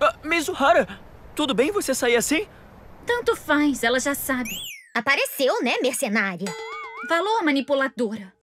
Ah, Mizuhara, tudo bem você sair assim? Tanto faz, ela já sabe. Apareceu, né, mercenária? Falou, manipuladora.